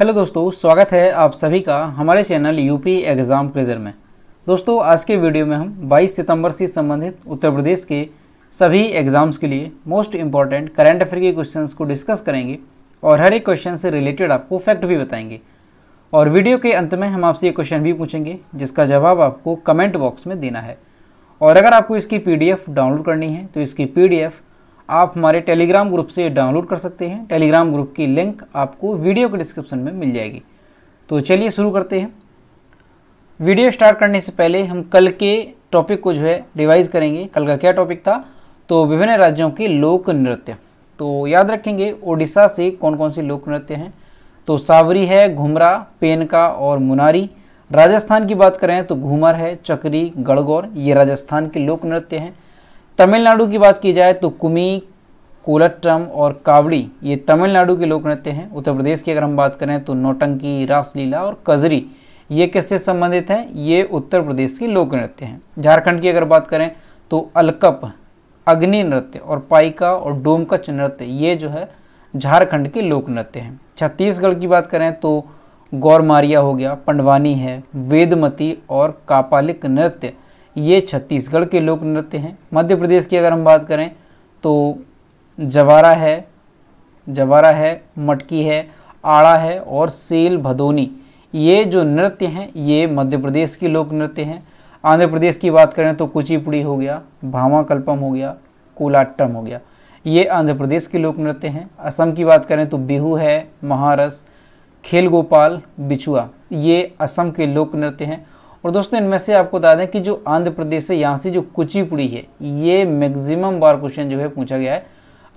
hello दोस्तों स्वागत है आप सभी का हमारे चैनल यूपी एग्ज़ाम क्रेजर में दोस्तों आज के वीडियो में हम 22 सितंबर से संबंधित उत्तर प्रदेश के सभी एग्ज़ाम्स के लिए मोस्ट इंपॉर्टेंट करंट अफेयर के क्वेश्चंस को डिस्कस करेंगे और हर एक क्वेश्चन से रिलेटेड आपको फैक्ट भी बताएंगे और वीडियो के अंत में हम आपसे एक क्वेश्चन भी पूछेंगे जिसका जवाब आपको कमेंट बॉक्स में देना है और अगर आपको इसकी पी डाउनलोड करनी है तो इसकी पी आप हमारे टेलीग्राम ग्रुप से डाउनलोड कर सकते हैं टेलीग्राम ग्रुप की लिंक आपको वीडियो के डिस्क्रिप्शन में मिल जाएगी तो चलिए शुरू करते हैं वीडियो स्टार्ट करने से पहले हम कल के टॉपिक को जो है रिवाइज करेंगे कल का क्या टॉपिक था तो विभिन्न राज्यों के लोक नृत्य तो याद रखेंगे ओडिशा से कौन कौन से लोक नृत्य हैं तो सावरी है घुमरा पेनका और मुनारी राजस्थान की बात करें तो घूमर है चकरी गड़गौर ये राजस्थान के लोक नृत्य हैं तमिलनाडु की बात की जाए तो कुमी कोलट्टम और कावड़ी ये तमिलनाडु के लोक नृत्य हैं उत्तर प्रदेश की अगर हम बात करें तो नोटंकी रासलीला और कजरी ये किससे संबंधित हैं ये उत्तर प्रदेश के लोक नृत्य हैं झारखंड की अगर बात करें तो अलकप अग्नि नृत्य और पाइका और डोमकच नृत्य ये जो है झारखंड के लोक नृत्य हैं छत्तीसगढ़ की बात करें तो गौरमारिया हो गया पंडवानी है वेदमती और कापालिक नृत्य ये छत्तीसगढ़ के लोक नृत्य हैं मध्य प्रदेश की अगर हम बात करें तो जवारा है जवारा है मटकी है आड़ा है और सेल भदोनी ये जो नृत्य हैं ये मध्य प्रदेश के लोक नृत्य हैं आंध्र प्रदेश की बात करें तो कुचिपुड़ी हो गया भावाकल्पम हो गया कोलाट्टम हो गया ये आंध्र प्रदेश के लोक नृत्य हैं असम की बात करें तो बिहू है महारस खेल गोपाल बिचुआ ये असम के लोक नृत्य हैं और दोस्तों इनमें से आपको बता दें कि जो आंध्र प्रदेश से यहाँ से जो कुचिपुड़ी है ये मैक्सिमम बार क्वेश्चन जो है पूछा गया है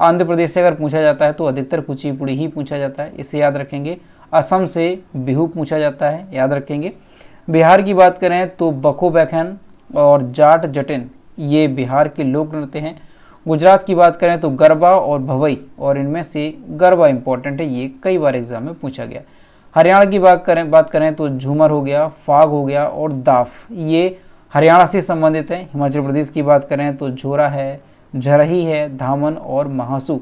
आंध्र प्रदेश से अगर पूछा जाता है तो अधिकतर कुचिपुड़ी ही पूछा जाता है इसे याद रखेंगे असम से बिहू पूछा जाता है याद रखेंगे बिहार की बात करें तो बखो बैखन और जाट जटिन ये बिहार के लोक नृत्य हैं गुजरात की बात करें तो गरबा और भवई और इनमें से गरबा इंपॉर्टेंट है ये कई बार एग्जाम में पूछा गया है हरियाणा की बात करें बात करें तो झूमर हो गया फाग हो गया और दाफ ये हरियाणा से संबंधित हैं हिमाचल प्रदेश की बात करें तो झोरा है झरही है धामन और महासू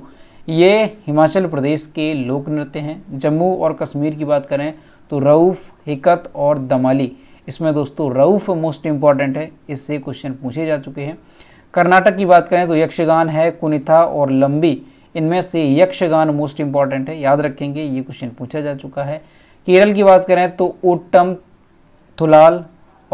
ये हिमाचल प्रदेश के लोक नृत्य हैं जम्मू और कश्मीर की बात करें तो रऊफ़ हिकत और दमाली इसमें दोस्तों रऊफ़ मोस्ट इम्पॉर्टेंट है इससे क्वेश्चन पूछे जा चुके हैं कर्नाटक की बात करें तो यक्षगान है कुनिथा और लंबी इनमें से यक्षगान मोस्ट इम्पॉर्टेंट है याद रखेंगे ये क्वेश्चन पूछा जा चुका है केरल की बात करें तो ओट्टम थुलाल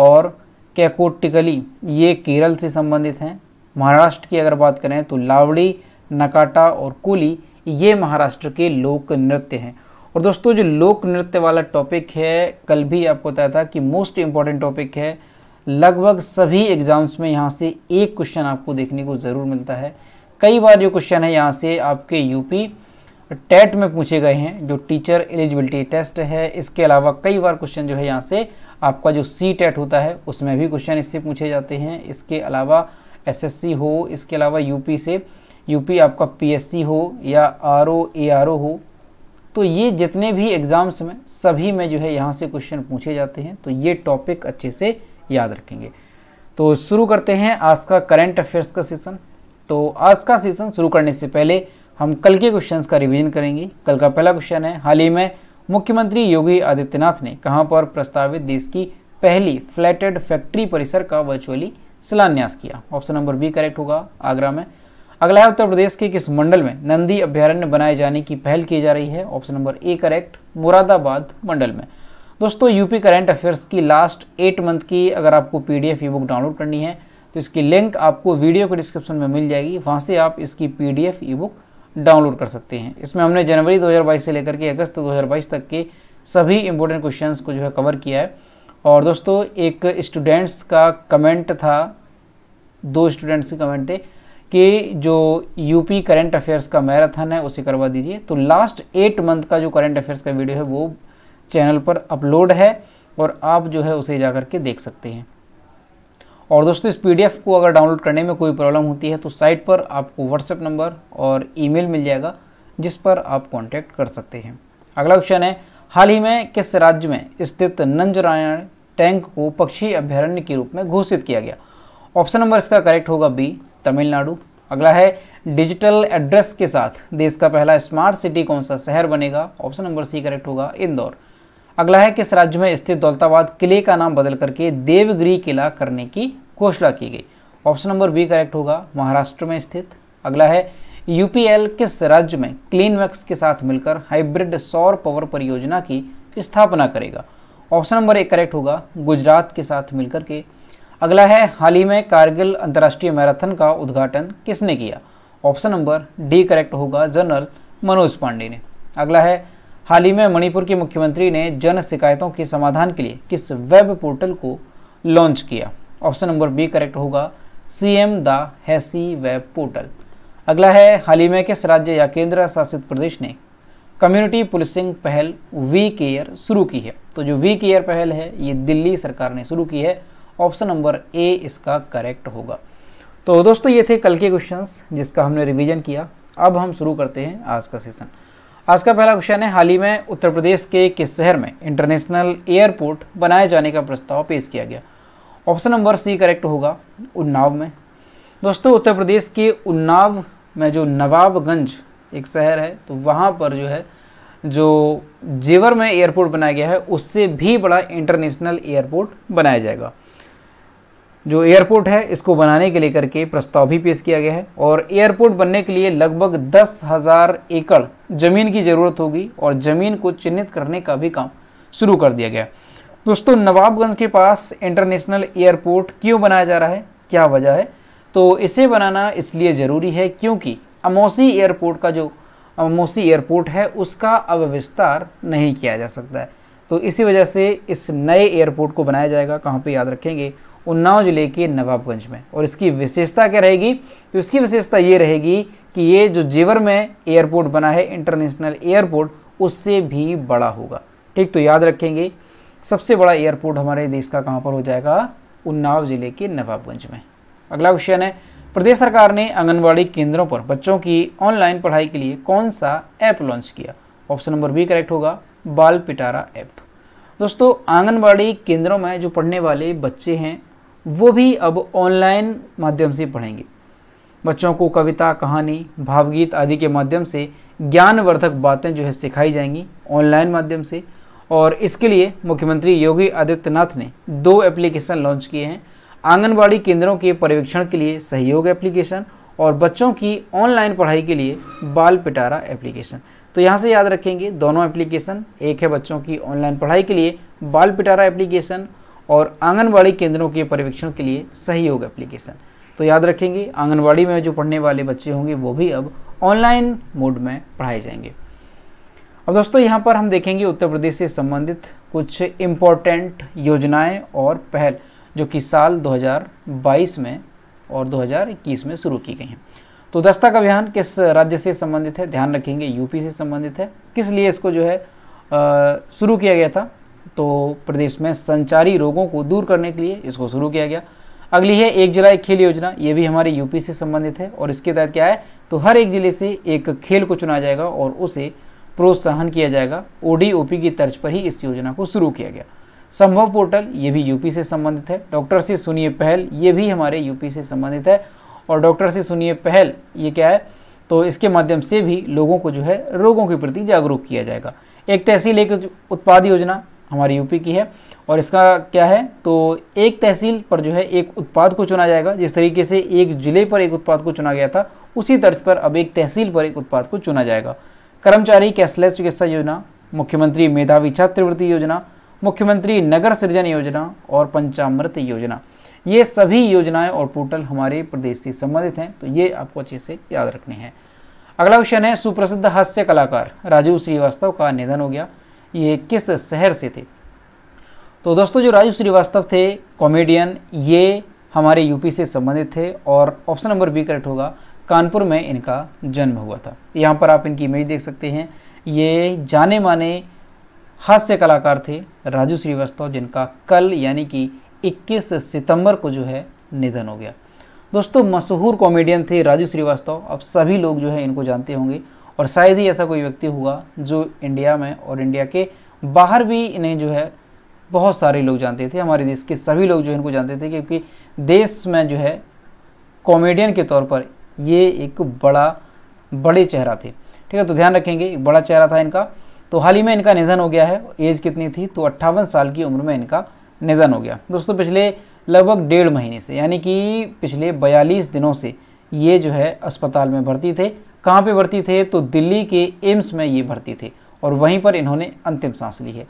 और कैकोटिकली ये केरल से संबंधित हैं महाराष्ट्र की अगर बात करें तो लावड़ी नकाटा और कोली ये महाराष्ट्र के लोक नृत्य हैं और दोस्तों जो लोक नृत्य वाला टॉपिक है कल भी आपको बताया था कि मोस्ट इम्पॉर्टेंट टॉपिक है लगभग सभी एग्जाम्स में यहाँ से एक क्वेश्चन आपको देखने को ज़रूर मिलता है कई बार जो क्वेश्चन है यहाँ से आपके यूपी टेट में पूछे गए हैं जो टीचर एलिजिबिलिटी टेस्ट है इसके अलावा कई बार क्वेश्चन जो है यहाँ से आपका जो सी टेट होता है उसमें भी क्वेश्चन इससे पूछे जाते हैं इसके अलावा एसएससी हो इसके अलावा यूपी से यूपी आपका पीएससी हो या R O A R O हो तो ये जितने भी एग्ज़ाम्स में सभी में जो है यहाँ से क्वेश्चन पूछे जाते हैं तो ये टॉपिक अच्छे से याद रखेंगे तो शुरू करते हैं आज का करेंट अफेयर्स का सेशन तो आज का सेशन शुरू करने से पहले हम कल के क्वेश्चंस का रिवीजन करेंगे कल का पहला क्वेश्चन है हाल ही में मुख्यमंत्री योगी आदित्यनाथ ने कहां पर प्रस्तावित देश की पहली फ्लैटेड फैक्ट्री परिसर का वर्चुअली शिलान्यास किया ऑप्शन नंबर बी करेक्ट होगा आगरा में अगला है उत्तर प्रदेश के किस मंडल में नंदी अभ्यारण्य बनाए जाने की पहल की जा रही है option number A correct Moradabad मंडल में दोस्तों यूपी करंट अफेयर्स की लास्ट एट मंथ की अगर आपको P D F e book download करनी है तो इसकी लिंक आपको वीडियो के डिस्क्रिप्शन में मिल जाएगी वहाँ से आप इसकी P D F e book download कर सकते हैं इसमें हमने जनवरी 2022 से लेकर के अगस्त 2022 तक के सभी इंपॉर्टेंट क्वेश्चंस को जो है कवर किया है और दोस्तों एक स्टूडेंट्स का कमेंट था दो स्टूडेंट्स के कमेंट थे कि जो यूपी करंट अफेयर्स का मैराथन है उसे करवा दीजिए तो लास्ट एट मंथ का जो करंट अफेयर्स का वीडियो है वो चैनल पर अपलोड है और आप जो है उसे जा के देख सकते हैं और दोस्तों इस पीडीएफ को अगर डाउनलोड करने में कोई प्रॉब्लम होती है तो साइट पर आपको व्हाट्सएप नंबर और ईमेल मिल जाएगा जिस पर आप कॉन्टैक्ट कर सकते हैं अगला क्वेश्चन है हाल ही में किस राज्य में स्थित नंजरायण टैंक को पक्षी अभ्यारण्य के रूप में घोषित किया गया ऑप्शन नंबर इसका करेक्ट होगा बी तमिलनाडु अगला है डिजिटल एड्रेस के साथ देश का पहला स्मार्ट सिटी कौन सा शहर बनेगा ऑप्शन नंबर सी करेक्ट होगा इंदौर अगला है किस राज्य में स्थित दौलताबाद किले का नाम बदल करके देवगिरी किला करने की घोषणा की गई ऑप्शन नंबर बी करेक्ट होगा महाराष्ट्र में स्थित अगला है यूपीएल किस राज्य में वैक्स के साथ मिलकर हाइब्रिड सौर पावर परियोजना की स्थापना करेगा ऑप्शन नंबर ए करेक्ट होगा गुजरात के साथ मिलकर के अगला है हाल ही में कारगिल अंतर्राष्ट्रीय मैराथन का उद्घाटन किसने किया ऑप्शन नंबर डी करेक्ट होगा जनरल मनोज पांडे ने अगला है हाल ही में मणिपुर के मुख्यमंत्री ने जन शिकायतों के समाधान के लिए किस वेब पोर्टल को लॉन्च किया ऑप्शन नंबर बी करेक्ट होगा सी एम द हैसी वेब पोर्टल अगला है हाल ही में किस राज्य या केंद्र शासित प्रदेश ने कम्युनिटी पुलिसिंग पहल वी केयर शुरू की है तो जो वी केयर पहल है ये दिल्ली सरकार ने शुरू की है ऑप्शन नंबर ए इसका करेक्ट होगा तो दोस्तों ये थे कल के क्वेश्चंस जिसका हमने रिवीजन किया अब हम शुरू करते हैं आज का सेशन आज का पहला क्वेश्चन है हाल ही में उत्तर प्रदेश के किस शहर में इंटरनेशनल एयरपोर्ट बनाए जाने का प्रस्ताव पेश किया गया ऑप्शन नंबर सी करेक्ट होगा उन्नाव में दोस्तों उत्तर प्रदेश के उन्नाव में जो नवाबगंज एक शहर है तो वहाँ पर जो है जो जेवर में एयरपोर्ट बनाया गया है उससे भी बड़ा इंटरनेशनल एयरपोर्ट बनाया जाएगा जो एयरपोर्ट है इसको बनाने के लेकर के प्रस्ताव भी पेश किया गया है और एयरपोर्ट बनने के लिए लगभग दस हज़ार एकड़ ज़मीन की ज़रूरत होगी और ज़मीन को चिन्हित करने का भी काम शुरू कर दिया गया दोस्तों नवाबगंज के पास इंटरनेशनल एयरपोर्ट क्यों बनाया जा रहा है क्या वजह है तो इसे बनाना इसलिए ज़रूरी है क्योंकि अमौसी एयरपोर्ट का जो अमौसी एयरपोर्ट है उसका अब विस्तार नहीं किया जा सकता है तो इसी वजह से इस नए एयरपोर्ट को बनाया जाएगा कहाँ पे याद रखेंगे उन्नाव जिले के नवाबगंज में और इसकी विशेषता क्या रहेगी तो इसकी विशेषता ये रहेगी कि ये जो जेवर में एयरपोर्ट बना है इंटरनेशनल एयरपोर्ट उससे भी बड़ा होगा ठीक तो याद रखेंगे सबसे बड़ा एयरपोर्ट हमारे देश का कहाँ पर हो जाएगा उन्नाव जिले के नवाबगंज में अगला क्वेश्चन है प्रदेश सरकार ने आंगनबाड़ी केंद्रों पर बच्चों की ऑनलाइन पढ़ाई के लिए कौन सा ऐप लॉन्च किया ऑप्शन नंबर बी करेक्ट होगा बाल पिटारा ऐप दोस्तों आंगनबाड़ी केंद्रों में जो पढ़ने वाले बच्चे हैं वो भी अब ऑनलाइन माध्यम से पढ़ेंगे बच्चों को कविता कहानी भावगीत आदि के माध्यम से ज्ञानवर्धक बातें जो है सिखाई जाएंगी ऑनलाइन माध्यम से और इसके लिए मुख्यमंत्री योगी आदित्यनाथ ने दो एप्लीकेशन लॉन्च किए हैं आंगनबाड़ी केंद्रों के पर्यवेक्षण के लिए सहयोग एप्लीकेशन और बच्चों की ऑनलाइन पढ़ाई के लिए बाल पिटारा एप्लीकेशन तो यहाँ से याद रखेंगे दोनों एप्लीकेशन एक है बच्चों की ऑनलाइन पढ़ाई के लिए बाल पिटारा एप्लीकेशन और आंगनबाड़ी केंद्रों के परिवेक्षण के लिए सहयोग एप्लीकेशन तो याद रखेंगे आंगनबाड़ी में जो पढ़ने वाले बच्चे होंगे वो भी अब ऑनलाइन मोड में पढ़ाए जाएंगे अब दोस्तों यहाँ पर हम देखेंगे उत्तर प्रदेश से संबंधित कुछ इम्पोर्टेंट योजनाएं और पहल जो कि साल 2022 में और 2021 में शुरू की गई हैं तो दस्तक अभियान किस राज्य से संबंधित है ध्यान रखेंगे यूपी से संबंधित है किस लिए इसको जो है शुरू किया गया था तो प्रदेश में संचारी रोगों को दूर करने के लिए इसको शुरू किया गया अगली है एक जिला एक खेल योजना ये भी हमारे यूपी से संबंधित है और इसके तहत क्या है तो हर एक जिले से एक खेल को चुना जाएगा और उसे प्रोत्साहन किया जाएगा ओडीओपी की तर्ज पर ही इस योजना को शुरू किया गया संभव पोर्टल ये भी यूपी से संबंधित है डॉक्टर से सुनिए पहल ये भी हमारे यूपी से संबंधित है और डॉक्टर से सुनिए पहल ये क्या है तो इसके माध्यम से भी लोगों को जो है रोगों के प्रति जागरूक किया जाएगा एक तहसील एक उत्पाद योजना हमारी यूपी की है और इसका क्या है तो एक तहसील पर जो है एक उत्पाद को चुना जाएगा जिस तरीके से एक ज़िले पर एक उत्पाद को चुना गया था उसी तर्ज पर अब एक तहसील पर एक उत्पाद को चुना जाएगा कर्मचारी कैशलेस चिकित्सा योजना मुख्यमंत्री मेधावी छात्रवृत्ति योजना मुख्यमंत्री नगर सृजन योजना और पंचामृत योजना ये सभी योजनाएं और पोर्टल हमारे प्रदेश से संबंधित हैं तो ये आपको अच्छे से याद रखने हैं अगला क्वेश्चन है सुप्रसिद्ध हास्य कलाकार राजू श्रीवास्तव का निधन हो गया ये किस शहर से थे तो दोस्तों जो राजू श्रीवास्तव थे कॉमेडियन ये हमारे यूपी से संबंधित थे और ऑप्शन नंबर बी करेक्ट होगा कानपुर में इनका जन्म हुआ था यहाँ पर आप इनकी इमेज देख सकते हैं ये जाने माने हास्य कलाकार थे राजू श्रीवास्तव जिनका कल यानी कि 21 सितंबर को जो है निधन हो गया दोस्तों मशहूर कॉमेडियन थे राजू श्रीवास्तव अब सभी लोग जो है इनको जानते होंगे और शायद ही ऐसा कोई व्यक्ति होगा जो इंडिया में और इंडिया के बाहर भी इन्हें जो है बहुत सारे लोग जानते थे हमारे देश के सभी लोग जो इनको जानते थे क्योंकि देश में जो है कॉमेडियन के तौर पर ये एक बड़ा बड़े चेहरा थे ठीक है तो ध्यान रखेंगे एक बड़ा चेहरा था इनका तो हाल ही में इनका निधन हो गया है एज कितनी थी तो अट्ठावन साल की उम्र में इनका निधन हो गया दोस्तों पिछले लगभग डेढ़ महीने से यानी कि पिछले बयालीस दिनों से ये जो है अस्पताल में भर्ती थे कहाँ पे भर्ती थे तो दिल्ली के एम्स में ये भर्ती थे और वहीं पर इन्होंने अंतिम सांस ली है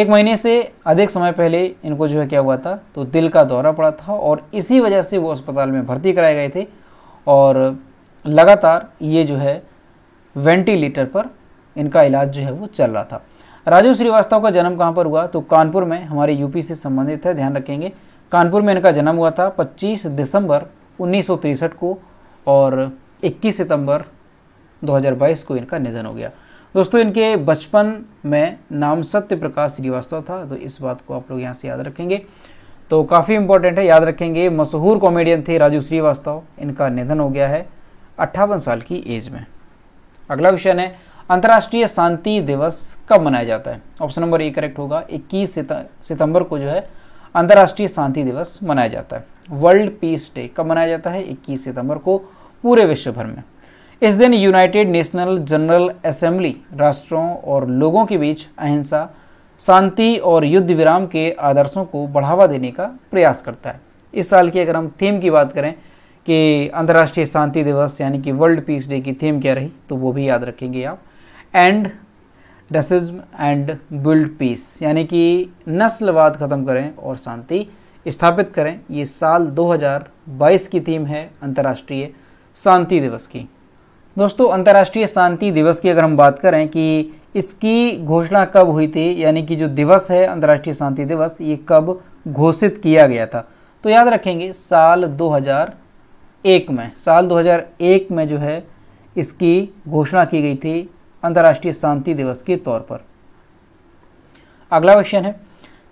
एक महीने से अधिक समय पहले इनको जो है क्या हुआ था तो दिल का दौरा पड़ा था और इसी वजह से वो अस्पताल में भर्ती कराए गए थे और लगातार ये जो है वेंटिलेटर पर इनका इलाज जो है वो चल रहा था राजू श्रीवास्तव का जन्म कहाँ पर हुआ तो कानपुर में हमारे यूपी से संबंधित है ध्यान रखेंगे कानपुर में इनका जन्म हुआ था 25 दिसंबर उन्नीस को और 21 सितंबर 2022 को इनका निधन हो गया दोस्तों इनके बचपन में नाम सत्य प्रकाश श्रीवास्तव था तो इस बात को आप लोग यहाँ से याद रखेंगे तो काफ़ी इंपॉर्टेंट है याद रखेंगे मशहूर कॉमेडियन थे राजू श्रीवास्तव इनका निधन हो गया है अट्ठावन साल की एज में अगला क्वेश्चन है अंतर्राष्ट्रीय शांति दिवस कब मनाया जाता है ऑप्शन नंबर ए करेक्ट होगा 21 सितंबर को जो है अंतर्राष्ट्रीय शांति दिवस मनाया जाता है वर्ल्ड पीस डे कब मनाया जाता है 21 सितंबर को पूरे विश्व भर में इस दिन यूनाइटेड नेशनल जनरल असेंबली राष्ट्रों और लोगों के बीच अहिंसा शांति और युद्ध विराम के आदर्शों को बढ़ावा देने का प्रयास करता है इस साल की अगर हम थीम की बात करें कि अंतर्राष्ट्रीय शांति दिवस यानी कि वर्ल्ड पीस डे की थीम क्या रही तो वो भी याद रखेंगे आप end racism and build peace यानी कि नस्लवाद ख़त्म करें और शांति स्थापित करें ये साल 2022 की थीम है अंतर्राष्ट्रीय शांति दिवस की दोस्तों अंतर्राष्ट्रीय शांति दिवस की अगर हम बात करें कि इसकी घोषणा कब हुई थी यानी कि जो दिवस है अंतर्राष्ट्रीय शांति दिवस ये कब घोषित किया गया था तो याद रखेंगे साल 2001 में साल 2001 में जो है इसकी घोषणा की गई थी अंतर्राष्ट्रीय शांति दिवस के तौर पर अगला क्वेश्चन है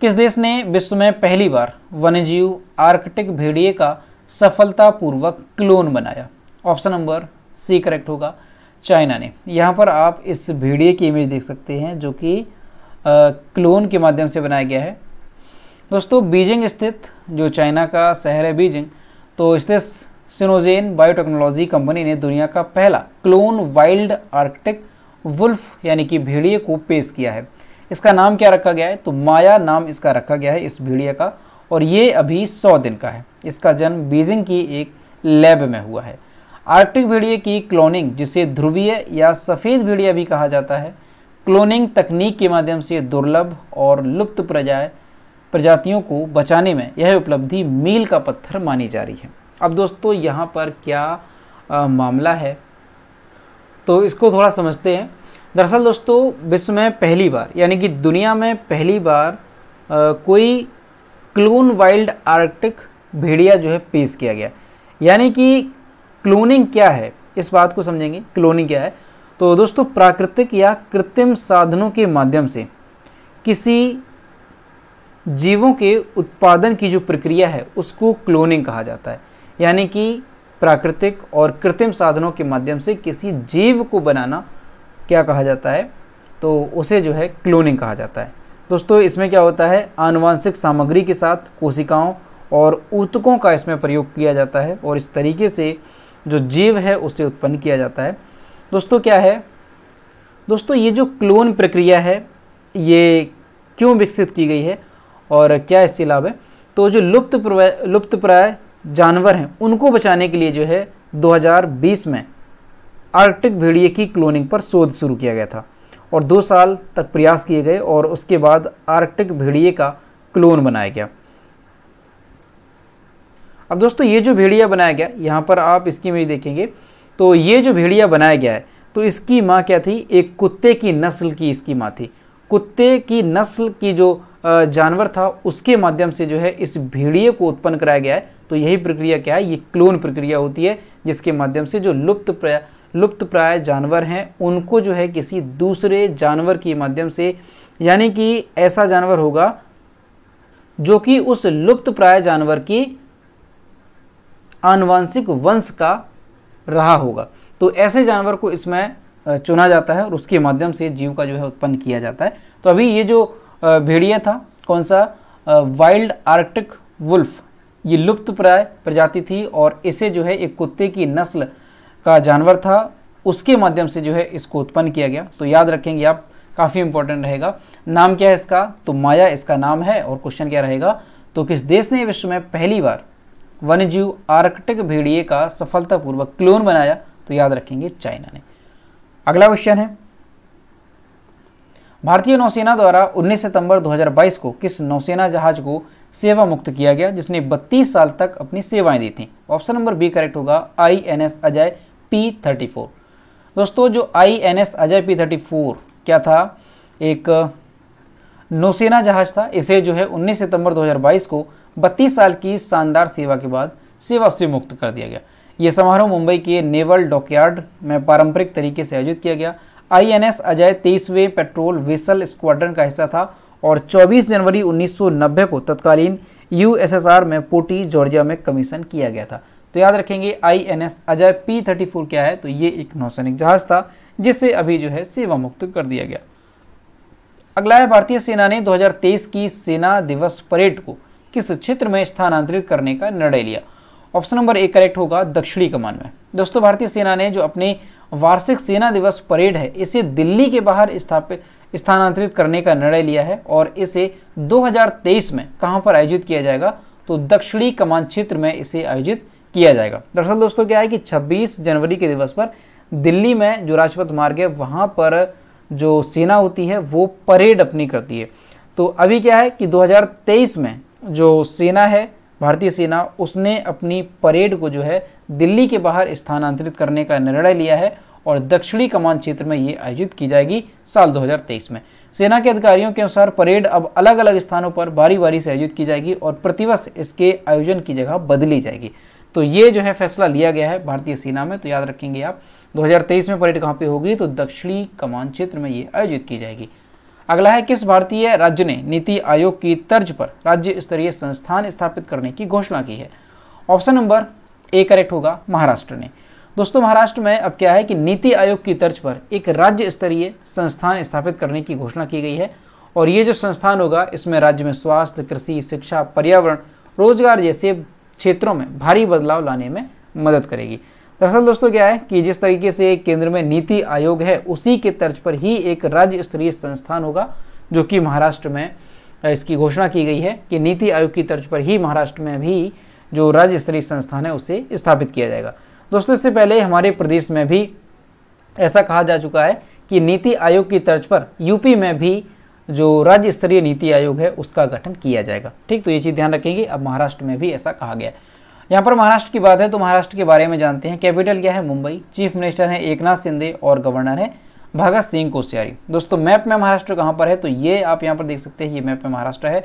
किस देश ने विश्व में पहली बार वन्यजीव आर्कटिक भेड़िए का सफलतापूर्वक क्लोन बनाया ऑप्शन नंबर सी करेक्ट होगा चाइना ने यहाँ पर आप इस भीड़िए की इमेज देख सकते हैं जो कि क्लोन के माध्यम से बनाया गया है दोस्तों बीजिंग स्थित जो चाइना का शहर है बीजिंग तो स्थित सिनोजेन बायोटेक्नोलॉजी कंपनी ने दुनिया का पहला क्लोन वाइल्ड आर्कटिक वुल्फ यानी कि भेड़िए को पेश किया है इसका नाम क्या रखा गया है तो माया नाम इसका रखा गया है इस भेड़िए का और ये अभी सौ दिन का है इसका जन्म बीजिंग की एक लैब में हुआ है आर्कटिक भेड़िए की क्लोनिंग जिसे ध्रुवीय या सफ़ेद भेड़िया भी कहा जाता है क्लोनिंग तकनीक के माध्यम से दुर्लभ और लुप्त प्रजाए प्रजातियों को बचाने में यह उपलब्धि मील का पत्थर मानी जा रही है अब दोस्तों यहाँ पर क्या आ, मामला है तो इसको थोड़ा समझते हैं दरअसल दोस्तों विश्व में पहली बार यानी कि दुनिया में पहली बार आ, कोई क्लोन वाइल्ड आर्कटिक भेड़िया जो है पेश किया गया यानी कि क्लोनिंग क्या है इस बात को समझेंगे क्लोनिंग क्या है तो दोस्तों प्राकृतिक या कृत्रिम साधनों के माध्यम से किसी जीवों के उत्पादन की जो प्रक्रिया है उसको क्लोनिंग कहा जाता है यानी कि प्राकृतिक और कृत्रिम साधनों के माध्यम से किसी जीव को बनाना क्या कहा जाता है तो उसे जो है क्लोनिंग कहा जाता है दोस्तों इसमें क्या होता है आनुवांशिक सामग्री के साथ कोशिकाओं और ऊतकों का इसमें प्रयोग किया जाता है और इस तरीके से जो जीव है उसे उत्पन्न किया जाता है दोस्तों क्या है दोस्तों ये जो क्लोन प्रक्रिया है ये क्यों विकसित की गई है और क्या इससे लाभ है तो जो लुप्त लुप्त प्राय जानवर हैं उनको बचाने के लिए जो है 2020 में आर्कटिक भेड़िए की क्लोनिंग पर शोध शुरू किया गया था और दो साल तक प्रयास किए गए और उसके बाद आर्कटिक भेड़िए का क्लोन बनाया गया अब दोस्तों ये जो भेड़िया बनाया गया यहाँ पर आप इसकी में देखेंगे तो ये जो भेड़िया बनाया गया है तो इसकी माँ क्या थी एक कुत्ते की नस्ल की इसकी माँ थी कुत्ते की नस्ल की जो जानवर था उसके माध्यम से जो है इस भेड़िए को उत्पन्न कराया गया है तो यही प्रक्रिया क्या है ये क्लोन प्रक्रिया होती है जिसके माध्यम से जो लुप्त प्राय लुप्त प्राय जानवर हैं उनको जो है किसी दूसरे जानवर के माध्यम से यानी कि ऐसा जानवर होगा जो कि उस लुप्त प्राय जानवर की आनुवंशिक वंश का रहा होगा तो ऐसे जानवर को इसमें चुना जाता है और उसके माध्यम से जीव का जो है उत्पन्न किया जाता है तो अभी ये जो भेड़िया था कौन सा वाइल्ड आर्कटिक वुल्फ ये लुप्त प्राय प्रजाति थी और इसे जो है एक कुत्ते की नस्ल का जानवर था उसके माध्यम से जो है इसको उत्पन्न किया गया तो याद रखेंगे आप काफ़ी इंपॉर्टेंट रहेगा नाम क्या है इसका तो माया इसका नाम है और क्वेश्चन क्या रहेगा तो किस देश ने विश्व में पहली बार वन्यजीव आर्कटिक भेड़िए का सफलतापूर्वक क्लोन बनाया तो याद रखेंगे चाइना ने अगला क्वेश्चन है भारतीय नौसेना द्वारा 19 सितंबर 2022 को किस नौसेना जहाज को सेवा मुक्त किया गया जिसने 32 साल तक अपनी सेवाएं दी थी ऑप्शन नंबर बी करेक्ट होगा I N S Ajay P thirty four दोस्तों जो I N S Ajay P thirty four क्या था एक नौसेना जहाज था इसे जो है 19 सितंबर 2022 को बत्तीस साल की शानदार सेवा के बाद सेवा से मुक्त कर दिया गया ये समारोह मुंबई के नेवल डॉकयार्ड में पारंपरिक तरीके से आयोजित किया गया आईएनएस अजय तेईसवें पेट्रोल वेसल स्क्वाड्रन का हिस्सा था और 24 जनवरी 1990 को तत्कालीन यूएसएसआर में पोटी जॉर्जिया में कमीशन किया गया था तो याद रखेंगे INS Ajay P thirty four क्या है तो ये एक नौसैनिक जहाज था जिससे अभी जो है सेवा मुक्त कर दिया गया अगला है भारतीय सेना ने दो की सेना दिवस परेड को किस क्षेत्र में स्थानांतरित करने का निर्णय लिया ऑप्शन नंबर ए करेक्ट होगा दक्षिणी कमान में दोस्तों भारतीय सेना ने जो अपने वार्षिक सेना दिवस परेड है इसे दिल्ली के बाहर स्थापित स्थानांतरित करने का निर्णय लिया है और इसे 2023 में कहां पर आयोजित किया जाएगा तो दक्षिणी कमान क्षेत्र में इसे आयोजित किया जाएगा दरअसल दोस्तों क्या है कि 26 जनवरी के दिवस पर दिल्ली में जो राजपथ मार्ग है वहाँ पर जो सेना होती है वो परेड अपनी करती है तो अभी क्या है कि 2023 में जो सेना है भारतीय सेना उसने अपनी परेड को जो है दिल्ली के बाहर स्थानांतरित करने का निर्णय लिया है और दक्षिणी कमान क्षेत्र में ये आयोजित की जाएगी साल 2023 में सेना के अधिकारियों के अनुसार परेड अब अलग अलग स्थानों पर बारी बारी से आयोजित की जाएगी और प्रतिवर्ष इसके आयोजन की जगह बदली जाएगी तो ये जो है फैसला लिया गया है भारतीय सेना में तो याद रखेंगे आप 2023 में परेड कहाँ पे होगी तो दक्षिणी कमान क्षेत्र में ये आयोजित की जाएगी अगला है किस भारतीय राज्य ने नीति आयोग की तर्ज पर राज्य स्तरीय संस्थान स्थापित करने की घोषणा की है ऑप्शन नंबर ए करेक्ट होगा महाराष्ट्र ने दोस्तों महाराष्ट्र में अब क्या है कि नीति आयोग की तर्ज पर एक राज्य स्तरीय संस्थान स्थापित करने की घोषणा की गई है और ये जो संस्थान होगा इसमें राज्य में स्वास्थ्य कृषि शिक्षा पर्यावरण रोजगार जैसे क्षेत्रों में भारी बदलाव लाने में मदद करेगी दरअसल दोस्तों क्या है कि जिस तरीके से केंद्र में नीति आयोग है उसी के तर्ज पर ही एक राज्य स्तरीय संस्थान होगा जो कि महाराष्ट्र में इसकी घोषणा की गई है कि नीति आयोग की तर्ज पर ही महाराष्ट्र में भी जो राज्य स्तरीय संस्थान है उसे स्थापित किया जाएगा दोस्तों इससे पहले हमारे प्रदेश में भी ऐसा कहा जा चुका है कि नीति आयोग की तर्ज पर यूपी में भी जो राज्य स्तरीय नीति आयोग है उसका गठन किया जाएगा ठीक तो ये चीज़ ध्यान रखेंगे अब महाराष्ट्र में भी ऐसा कहा गया है यहाँ पर महाराष्ट्र की बात है तो महाराष्ट्र के बारे में जानते हैं कैपिटल क्या है मुंबई चीफ मिनिस्टर है एक सिंधे और गवर्नर है भगत सिंह कोश्यारी दोस्तों मैप में महाराष्ट्र कहाँ पर है तो ये आप यहाँ पर देख सकते हैं ये मैप में महाराष्ट्र है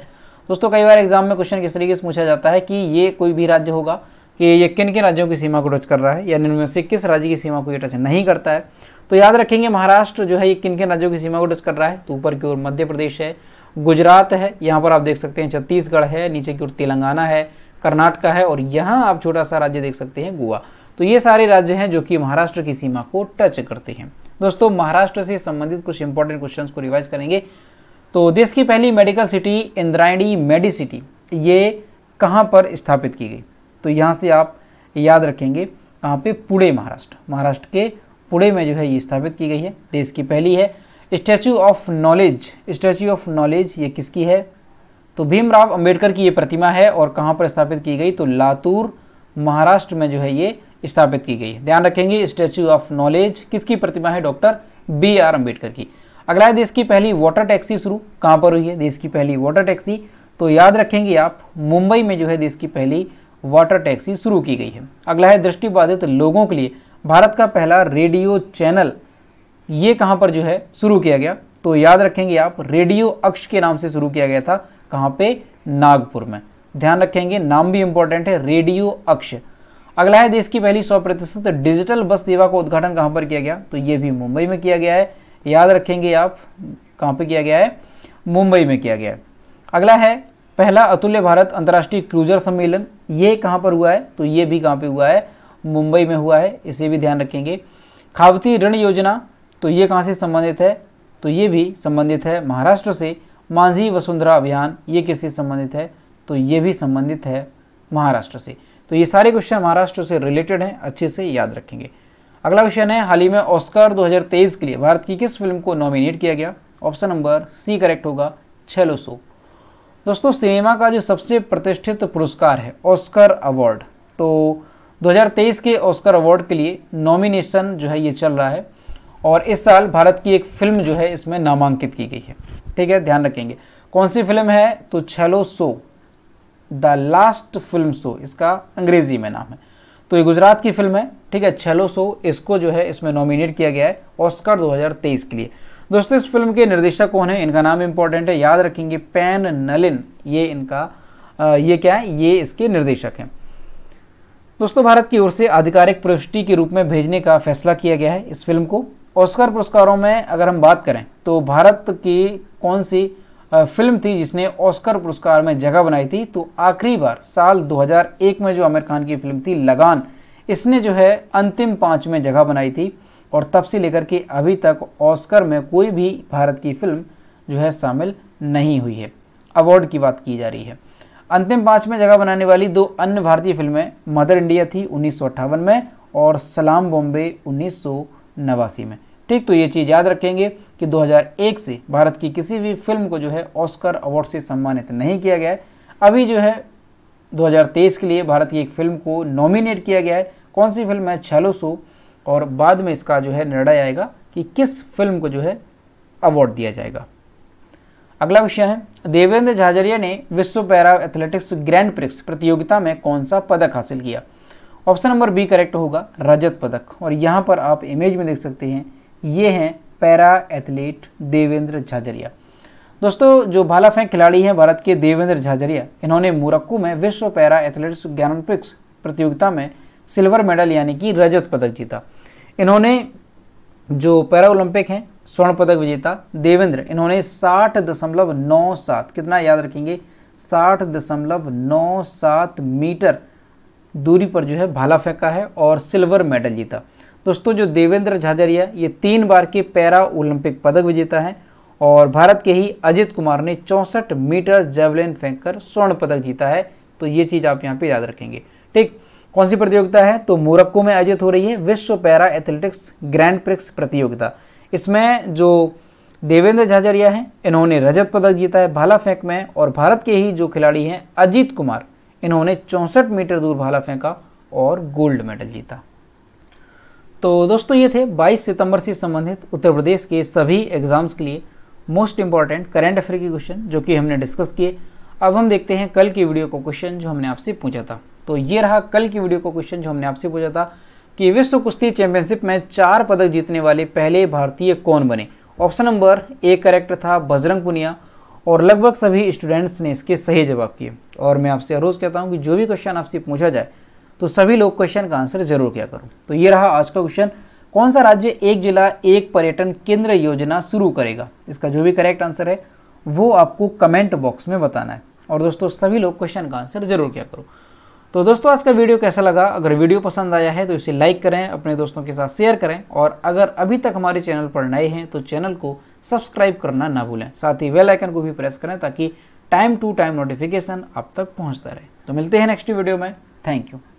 दोस्तों कई बार एग्जाम में क्वेश्चन किस तरीके से पूछा जाता है कि ये कोई भी राज्य होगा कि ये किन किन राज्यों की सीमा को टच कर रहा है या इनमें से किस राज्य की सीमा को ये टच नहीं करता है तो याद रखेंगे महाराष्ट्र जो है ये किन किन राज्यों की सीमा को टच कर रहा है तो ऊपर की ओर मध्य प्रदेश है गुजरात है यहाँ पर आप देख सकते हैं छत्तीसगढ़ है नीचे की ओर तेलंगाना है कर्नाटका है और यहाँ आप छोटा सा राज्य देख सकते हैं गोवा तो ये सारे राज्य हैं जो कि महाराष्ट्र की सीमा को टच करते हैं दोस्तों महाराष्ट्र से संबंधित कुछ इंपॉर्टेंट क्वेश्चंस को रिवाइज करेंगे तो देश की पहली मेडिकल सिटी इंद्रायणी मेडिसिटी ये कहाँ पर स्थापित की गई तो यहाँ से आप याद रखेंगे कहाँ पे पुणे महाराष्ट्र महाराष्ट्र के पुणे में जो है ये स्थापित की गई है देश की पहली है statue of knowledge statue of knowledge ये किसकी है तो भीमराव अंबेडकर की ये प्रतिमा है और कहाँ पर स्थापित की गई तो लातूर महाराष्ट्र में जो है ये स्थापित की गई ध्यान रखेंगे स्टैच्यू ऑफ नॉलेज किसकी प्रतिमा है डॉक्टर बी आर अम्बेडकर की अगला है देश की पहली वाटर टैक्सी शुरू कहाँ पर हुई है देश की पहली वाटर टैक्सी तो याद रखेंगे आप मुंबई में जो है देश की पहली वाटर टैक्सी शुरू की गई है अगला है दृष्टिबाधित लोगों के लिए भारत का पहला रेडियो चैनल ये कहाँ पर जो है शुरू किया गया तो याद रखेंगे आप रेडियो अक्ष के नाम से शुरू किया गया था कहाँ पे नागपुर में ध्यान रखेंगे नाम भी इंपॉर्टेंट है रेडियो अक्ष अगला है देश की पहली सौ प्रतिशत डिजिटल बस सेवा का उद्घाटन कहाँ पर किया गया तो ये भी मुंबई में किया गया है याद रखेंगे आप कहाँ पे किया गया है मुंबई में किया गया है अगला है पहला अतुल्य भारत अंतर्राष्ट्रीय क्रूजर सम्मेलन ये कहाँ पर हुआ है तो ये भी कहाँ पर हुआ है मुंबई में हुआ है इसे भी ध्यान रखेंगे खावती ऋण योजना तो ये कहाँ से संबंधित है तो ये भी संबंधित है महाराष्ट्र से मांझी वसुंधरा अभियान ये किससे संबंधित है तो ये भी संबंधित है महाराष्ट्र से तो ये सारे क्वेश्चन महाराष्ट्र से रिलेटेड हैं अच्छे से याद रखेंगे अगला क्वेश्चन है हाल ही में ऑस्कर 2023 के लिए भारत की किस फिल्म को नॉमिनेट किया गया ऑप्शन नंबर सी करेक्ट होगा छेलो सो दोस्तों सिनेमा का जो सबसे प्रतिष्ठित पुरस्कार है ऑस्कर अवार्ड तो 2023 के ऑस्कर अवार्ड के लिए नॉमिनेशन जो है ये चल रहा है और इस साल भारत की एक फिल्म जो है इसमें नामांकित की गई है ठीक है ध्यान रखेंगे कौन सी फिल्म है तो Chhello show the last film so इसका अंग्रेजी में नाम है तो ये गुजरात की फिल्म है ठीक है छेलो सो इसको जो है इसमें नॉमिनेट किया गया है ऑस्कर 2023 के लिए दोस्तों इस फिल्म के निर्देशक कौन है इनका नाम इंपॉर्टेंट है याद रखेंगे पैन नलिन ये इनका आ, ये क्या है ये इसके निर्देशक हैं दोस्तों भारत की ओर से आधिकारिक प्रविष्टि के रूप में भेजने का फैसला किया गया है इस फिल्म को ऑस्कर पुरस्कारों में अगर हम बात करें तो भारत की कौन सी फिल्म थी जिसने ऑस्कर पुरस्कार में जगह बनाई थी तो आखिरी बार साल 2001 में जो आमिर खान की फिल्म थी लगान इसने जो है अंतिम पाँच में जगह बनाई थी और तब से लेकर के अभी तक ऑस्कर में कोई भी भारत की फिल्म जो है शामिल नहीं हुई है अवार्ड की बात की जा रही है अंतिम पाँच में जगह बनाने वाली दो अन्य भारतीय फिल्में मदर इंडिया थी उन्नीस में और सलाम बॉम्बे उन्नीस में ठीक तो ये चीज़ याद रखेंगे कि 2001 से भारत की किसी भी फिल्म को जो है ऑस्कर अवार्ड से सम्मानित नहीं किया गया है अभी जो है 2023 के लिए भारत की एक फिल्म को नॉमिनेट किया गया है कौन सी फिल्म है छलो सो और बाद में इसका जो है निर्णय आएगा कि किस फिल्म को जो है अवार्ड दिया जाएगा अगला क्वेश्चन है देवेंद्र झाझरिया ने विश्व पैरा एथलेटिक्स ग्रैंड प्रिक्स प्रतियोगिता में कौन सा पदक हासिल किया ऑप्शन नंबर बी करेक्ट होगा रजत पदक और यहाँ पर आप इमेज में देख सकते हैं ये हैं पैरा एथलीट देवेंद्र झाझरिया दोस्तों जो भाला फेंक खिलाड़ी हैं भारत के देवेंद्र झाझरिया इन्होंने मोरक्को में विश्व पैरा एथलीट्स ओलंपिक्स प्रतियोगिता में सिल्वर मेडल यानी कि रजत पदक जीता इन्होंने जो पैरा ओलंपिक हैं स्वर्ण पदक विजेता देवेंद्र इन्होंने साठ दशमलव नौ सात कितना याद रखेंगे साठ दशमलव नौ सात मीटर दूरी पर जो है भाला फेंका है और सिल्वर मेडल जीता दोस्तों जो देवेंद्र झाझरिया ये तीन बार के पैरा ओलंपिक पदक विजेता हैं और भारत के ही अजित कुमार ने चौंसठ मीटर जेवलिन फेंककर स्वर्ण पदक जीता है तो ये चीज़ आप यहाँ पे याद रखेंगे ठीक कौन सी प्रतियोगिता है तो मोरक्को में आयोजित हो रही है विश्व पैरा एथलेटिक्स ग्रैंड प्रिक्स प्रतियोगिता इसमें जो देवेंद्र झाझरिया हैं इन्होंने रजत पदक जीता है भाला फेंक में और भारत के ही जो खिलाड़ी हैं अजीत कुमार इन्होंने चौंसठ मीटर दूर भाला फेंका और गोल्ड मेडल जीता तो दोस्तों ये थे 22 सितंबर से संबंधित उत्तर प्रदेश के सभी एग्जाम्स के लिए मोस्ट इंपॉर्टेंट करेंट अफेयर के क्वेश्चन जो कि हमने डिस्कस किए अब हम देखते हैं कल की वीडियो का क्वेश्चन जो हमने आपसे पूछा था तो ये रहा कल की वीडियो का क्वेश्चन जो हमने आपसे पूछा था कि विश्व कुश्ती चैंपियनशिप में चार पदक जीतने वाले पहले भारतीय कौन बने ऑप्शन नंबर ए करेक्ट था बजरंग पुनिया और लगभग सभी स्टूडेंट्स ने इसके सही जवाब किए और मैं आपसे अरोज कहता हूँ कि जो भी क्वेश्चन आपसे पूछा जाए तो सभी लोग क्वेश्चन का आंसर जरूर क्या करो तो ये रहा आज का क्वेश्चन कौन सा राज्य एक जिला एक पर्यटन केंद्र योजना शुरू करेगा इसका जो भी करेक्ट आंसर है वो आपको कमेंट बॉक्स में बताना है और दोस्तों सभी लोग क्वेश्चन का आंसर जरूर क्या करो तो दोस्तों आज का वीडियो कैसा लगा अगर वीडियो पसंद आया है तो इसे लाइक करें अपने दोस्तों के साथ शेयर करें और अगर अभी तक हमारे चैनल पर नए हैं तो चैनल को सब्सक्राइब करना ना भूलें साथ ही वेल आइकन को भी प्रेस करें ताकि टाइम टू टाइम नोटिफिकेशन आप तक पहुंचता रहे तो मिलते हैं नेक्स्ट वीडियो में थैंक यू